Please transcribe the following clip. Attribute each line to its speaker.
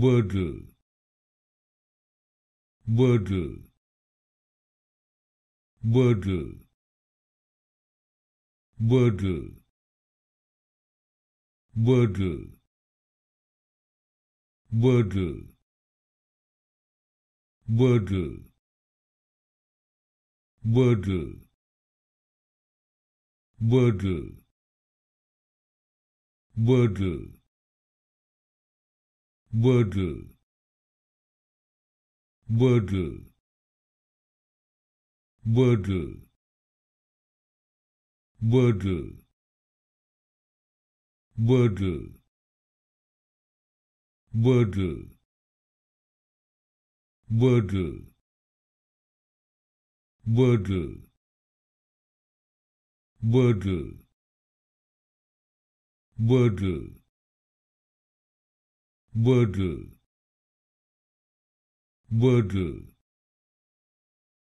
Speaker 1: Wordle Wordle Wordle Wordle Wordle Wordle Wordle Wordle Wordle Wordle Wordle Wordle Wordle Wordle Wordle Wordle Wordle Wordle Wordle Wordle Wordle. Wordle.